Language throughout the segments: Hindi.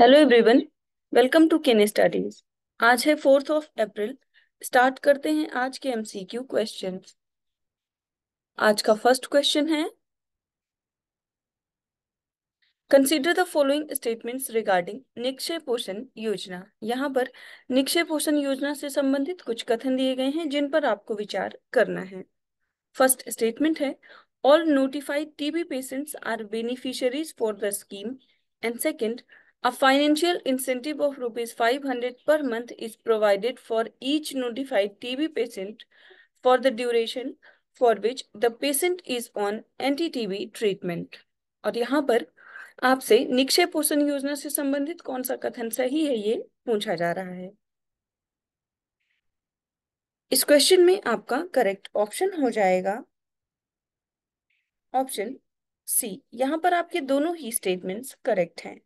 Hello everyone welcome to Ken Studies आज है फोर्थ ऑफ अप्रैल स्टार्ट करते हैं आज के एमसीक्यू क्वेश्चंस आज का फर्स्ट क्वेश्चन है consider the following statements regarding Nikshay Poshan Yojana यहाँ पर निक्षय पोषण योजना से संबंधित कुछ कथन दिए गए हैं जिन पर आपको विचार करना है फर्स्ट स्टेटमेंट है all notified TB patients are beneficiaries for the scheme and second A financial incentive of rupees 500 per month is provided for each notified TB patient for the duration for which the patient is on anti-TB treatment. और यहाँ पर आपसे निक्षेप पोषण योजना से संबंधित कौन सा कथन सही है ये पूछा जा रहा है इस क्वेश्चन में आपका करेक्ट ऑप्शन हो जाएगा ऑप्शन सी यहां पर आपके दोनों ही स्टेटमेंट्स करेक्ट हैं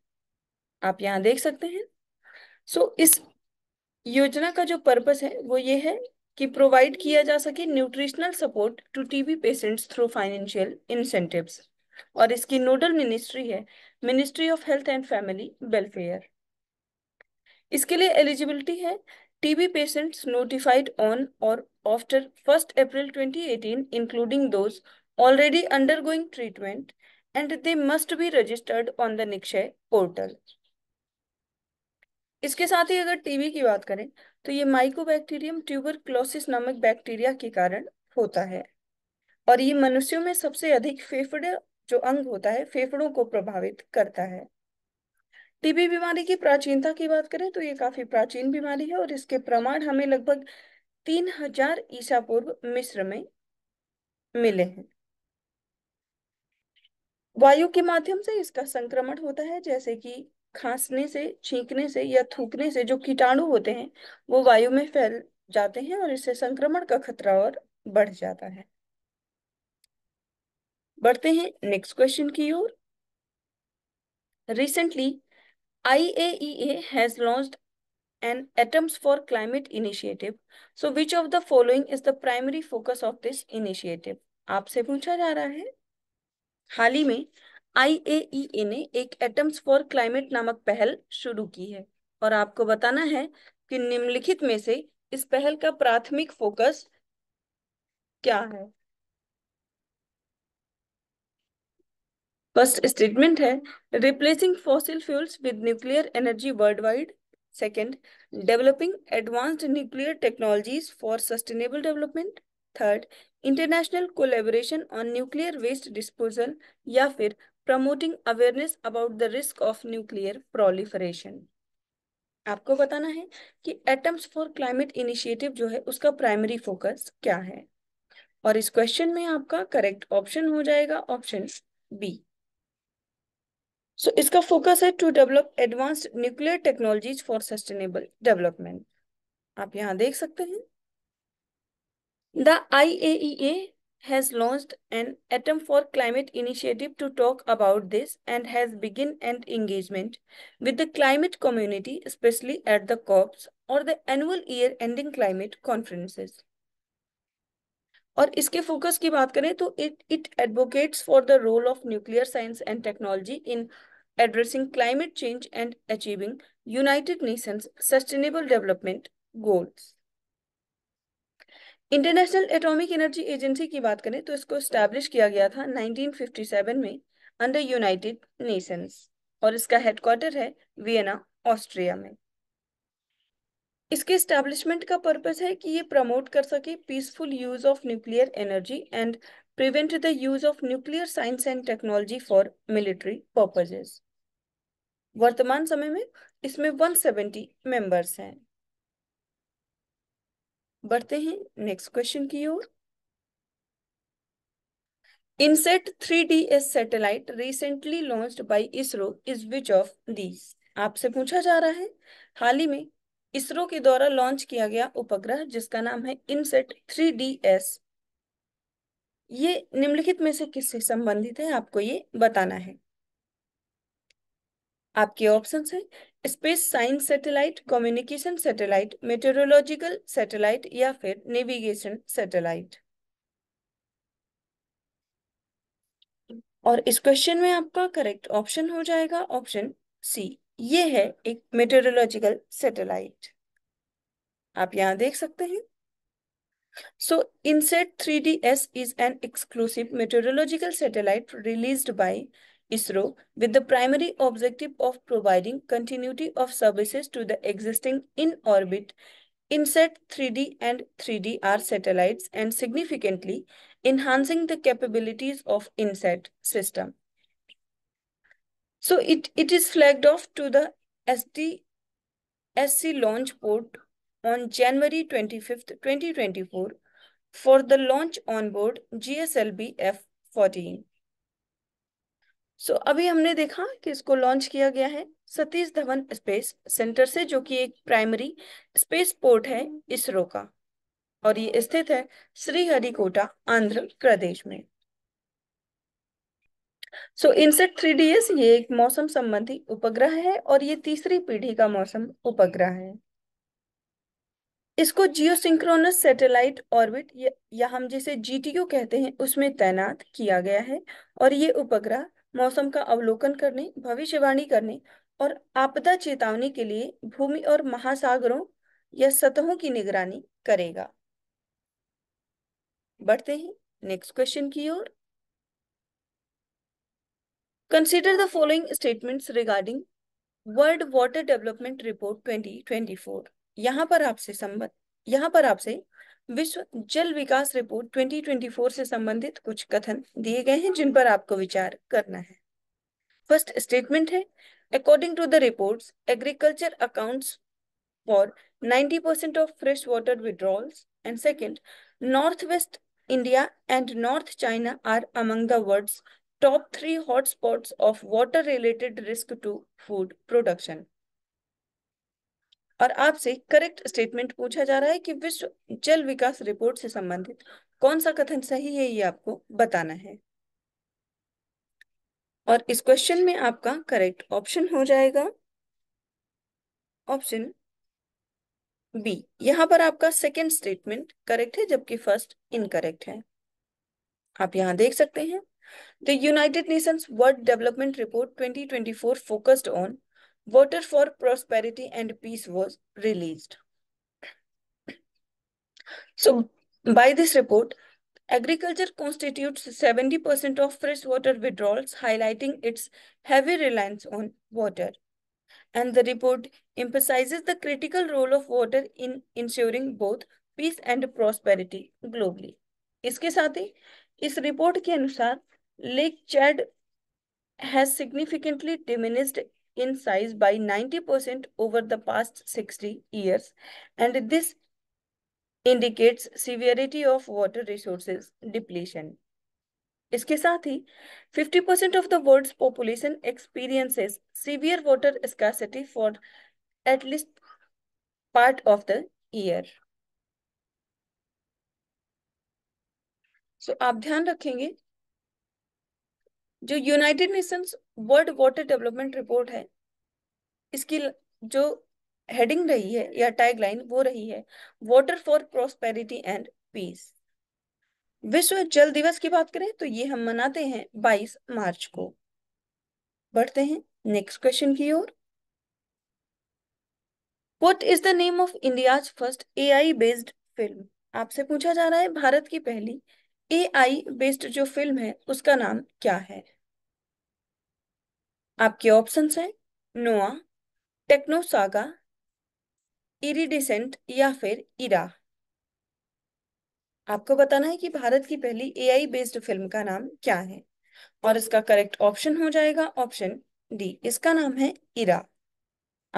आप यहाँ देख सकते हैं सो so, इस योजना का जो पर्पस है वो ये है कि प्रोवाइड किया जा सके nutritional support to TB patients through financial incentives और इसकी नोडल मिनिस्ट्री है ministry of health and family welfare इसके लिए एलिजिबिलिटी है टीबी पेशेंट्स नोटिफाइड ऑन और after first April 2018 including those already undergoing treatment and they must be registered on the Nikshay portal इसके साथ ही अगर टीबी की बात करें तो ये माइकोबैक्टीरियम ट्यूबरक्लोसिस नामक बैक्टीरिया के कारण होता है और ये मनुष्यों में सबसे अधिक फेफड़े जो अंग होता है फेफड़ों को प्रभावित करता है टीबी बीमारी की प्राचीनता की बात करें तो ये काफी प्राचीन बीमारी है और इसके प्रमाण हमें लगभग तीन हजार ईसा पूर्व मिस्र में मिले हैं वायु के माध्यम से इसका संक्रमण होता है जैसे कि खांसने से छींकने से या थूकने से जो कीटाणु होते हैं वो वायु में फैल जाते हैं और इससे संक्रमण का खतरा और बढ़ जाता है बढ़ते हैं नेक्स्ट क्वेश्चन की ओर recently I A E A launch and atoms for climate initiative so which of the following is the primary focus of this initiative आपसे पूछा जा रहा है हाल ही में आईएईए e e ने एक एटम्स फॉर क्लाइमेट नामक पहल शुरू की है और आपको बताना है कि निम्नलिखित में से इस पहल का प्राथमिक फोकस क्या है फर्स्ट स्टेटमेंट है replacing fossil fuels with nuclear energy worldwide second developing advanced nuclear technologies for sustainable development third international collaboration on nuclear waste disposal या फिर promoting awareness about the risk of nuclear proliferation आपको बताना है कि एटम्स फॉर क्लाइमेट इनिशिएटिव जो है उसका प्राइमरी फोकस क्या है और इस क्वेश्चन में आपका करेक्ट ऑप्शन हो जाएगा ऑप्शन बी सो इसका फोकस है to develop advanced nuclear technologies for sustainable development आप यहां देख सकते हैं the I has launched an Atom for Climate initiative to talk about this and has begun an engagement with the climate community, especially at the COPs or the annual year-ending climate conferences. और इसके फोकस की बात करें तो it it advocates for the role of nuclear science and technology in addressing climate change and achieving United Nations Sustainable Development Goals International Atomic Energy Agency की बात करें तो इसको स्टैब्लिश किया गया था 1957 में अंडर यूनाइटेड नेशंस और इसका हेडक्वार्टर है वियना ऑस्ट्रिया में इसके स्टैब्लिशमेंट का पर्पस है कि ये प्रमोट कर सके peaceful use of nuclear energy and prevent the use of nuclear science and technology for military purposes वर्तमान समय में इसमें 170 मेंबर्स हैं बढ़ते हैं नेक्स्ट क्वेश्चन की ओर INSAT three D S satellite recently launched by ISRO is which of these आपसे पूछा जा रहा है हाल ही में इसरो के द्वारा लॉन्च किया गया उपग्रह जिसका नाम है इनसेट थ्री डी एस ये निम्नलिखित में से किससे संबंधित है आपको ये बताना है आपके ऑप्शन है space science satellite communication satellite meteorological satellite या फिर नेविगेशन सैटेलाइट और इस क्वेश्चन में आपका करेक्ट ऑप्शन हो जाएगा ऑप्शन सी ये है एक मेटेरोलॉजिकल सैटेलाइट आप यहां देख सकते हैं so three D S is an exclusive meteorological satellite released by ISRO with the primary objective of providing continuity of services to the existing in-orbit InSat 3D and 3DR satellites and significantly enhancing the capabilities of InSat system. So it, it is flagged off to the SD, SC launch port on January 25th, 2024 for the launch on board GSLB F-14. So so, अभी हमने देखा कि इसको लॉन्च किया गया है सतीश धवन स्पेस सेंटर से जो कि एक प्राइमरी स्पेस पोर्ट है इसरो का और ये स्थित है श्रीहरिकोटा आंध्र प्रदेश में सो इनसेट थ्री ये एक मौसम संबंधी उपग्रह है और ये तीसरी पीढ़ी का मौसम उपग्रह है इसको जियोसिंक्रोनस सैटेलाइट ऑर्बिट या, हम जिसे जीटीओ कहते हैं उसमें तैनात किया गया है और ये उपग्रह मौसम का अवलोकन करने भविष्यवाणी करने और आपदा चेतावनी के लिए भूमि और महासागरों या सतहों की निगरानी करेगा बढ़ते हैं नेक्स्ट क्वेश्चन की ओर consider the following statements regarding World Water Development Report 2024 यहाँ पर आपसे संबंध यहाँ पर आपसे विश्व जल विकास रिपोर्ट 2024 से संबंधित कुछ कथन दिए गए हैं जिन पर आपको विचार करना है फर्स्ट स्टेटमेंट है according to the report agriculture account for 90% percent of fresh water withdrawals and second north west India and north China are among the world top three hotspot of water related risk to food production और आपसे करेक्ट स्टेटमेंट पूछा जा रहा है कि विश्व जल विकास रिपोर्ट से संबंधित कौन सा कथन सही है ये आपको बताना है और इस क्वेश्चन में आपका करेक्ट ऑप्शन हो जाएगा ऑप्शन बी यहां पर आपका सेकेंड स्टेटमेंट करेक्ट है जबकि फर्स्ट इनकरेक्ट है आप यहां देख सकते हैं the United Nations World Development Report 2024 focused on Water for Prosperity and Peace was released. So by this report, agriculture constitutes 70% of freshwater withdrawals, highlighting its heavy reliance on water. And the report emphasizes the critical role of water in ensuring both peace and prosperity globally. इसके साथ ही इस रिपोर्ट के अनुसार Lake Chad has significantly diminished in size by 90% over the past 60 years and this indicates severity of water resources depletion. इसके साथ ही 50% of the world's population experiences severe water scarcity for at least part of the year. So आप ध्यान रखेंगे जो United Nations World Water Development Report है इसकी जो हेडिंग रही है या टैगलाइन वो रही है water for prosperity and peace विश्व जल दिवस की बात करें तो ये हम मनाते हैं 22 मार्च को बढ़ते हैं नेक्स्ट क्वेश्चन की ओर what is the name of India first A I based film आपसे पूछा जा रहा है भारत की पहली ए आई बेस्ड जो फिल्म है उसका नाम क्या है आपके ऑप्शंस हैं नोआ टेक्नोसागा इरिडिसेंट या फिर इरा आपको बताना है कि भारत की पहली एआई बेस्ड फिल्म का नाम क्या है और इसका करेक्ट ऑप्शन हो जाएगा ऑप्शन डी इसका नाम है इरा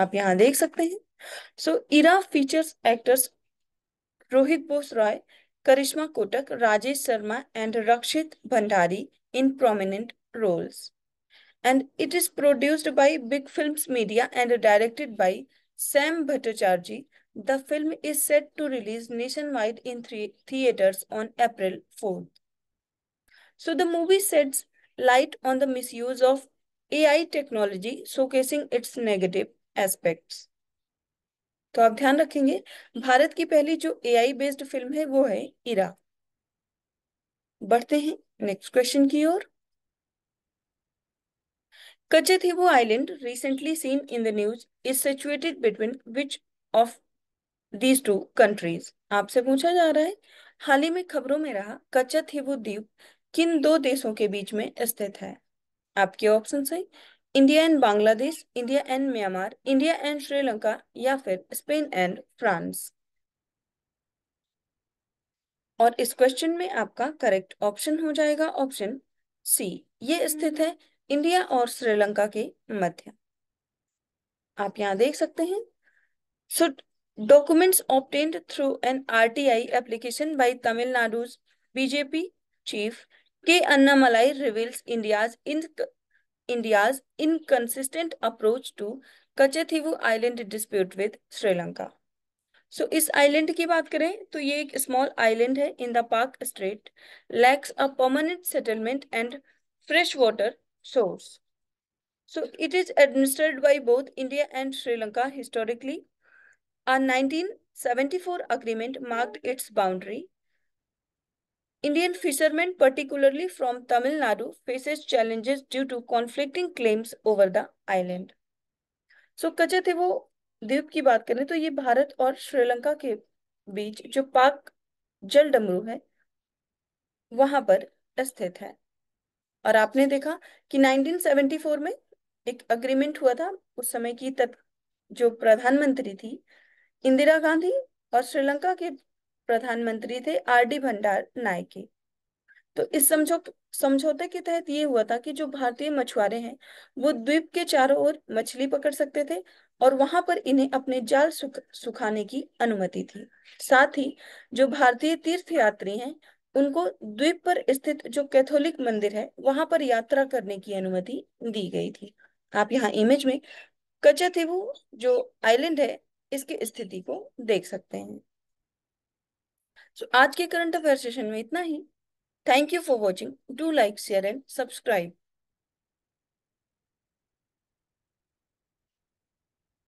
आप यहां देख सकते हैं so so, Irah features actors Rohit Bose Roy Karishma Kotak Rajesh Sharma and Rakshit Bhandari in prominent roles and it is produced by Big Films Media and directed by Sam bhattacharji The film is set to release nationwide in three theaters on April 4th. So the movie sheds light on the misuse of AI technology, showcasing its negative aspects. तो आप ध्यान रखेंगे भारत की पहली जो एआई बेस्ड फिल्म है वो है इरा बढ़ते हैं नेक्स्ट क्वेश्चन की ओर Kachethebo Island, recently seen in the news, is situated between which of these two countries? आपसे पूछा जा रहा है हाल ही में खबरों में रहा कचथिबो द्वीप किन दो देशों के बीच में स्थित है आपके ऑप्शन है India and Bangladesh India and Myanmar India and Sri Lanka या फिर स्पेन एंड फ्रांस और इस क्वेश्चन में आपका करेक्ट ऑप्शन हो जाएगा ऑप्शन सी ये स्थित हम्म। है इंडिया और श्रीलंका के मध्य आप यहां देख सकते हैं so documents obtained through an RTI application by Tamil Nadu BJP chief K Annamalai reveals India's in India's inconsistent approach to Kachathivu island dispute with Sri Lanka so So इस आइलैंड की बात करें तो ये एक स्मॉल आइलैंड है in the Palk Strait lacks a permanent settlement and fresh water source. So it is administered by both India and Sri Lanka historically. A 1974 agreement marked its boundary. Indian fishermen, particularly from Tamil Nadu, faces challenges due to conflicting claims over the island. So कच्चे थे वो द्वीप की बात करें तो ये भारत और श्रीलंका के बीच जो पाक जल डमरू है वहां पर स्थित है और आपने देखा कि 1974 में एक अग्रीमेंट हुआ था उस समय की तत् जो प्रधानमंत्री थी इंदिरा गांधी और श्रीलंका के प्रधानमंत्री थे आर डी भंडार नायके तो इस समझो समझौते के तहत ये हुआ था कि जो भारतीय मछुआरे हैं वो द्वीप के चारों ओर मछली पकड़ सकते थे और वहां पर इन्हें अपने जाल सुख, सुखाने की अनुमति थी साथ ही जो भारतीय तीर्थयात्री हैं उनको द्वीप पर स्थित जो कैथोलिक मंदिर है वहां पर यात्रा करने की अनुमति दी गई थी आप यहाँ इमेज में कचाथेबू जो आइलैंड है इसकी स्थिति को देख सकते हैं सो so, आज के करंट अफेयर सेशन में इतना ही thank you for watching do like share and subscribe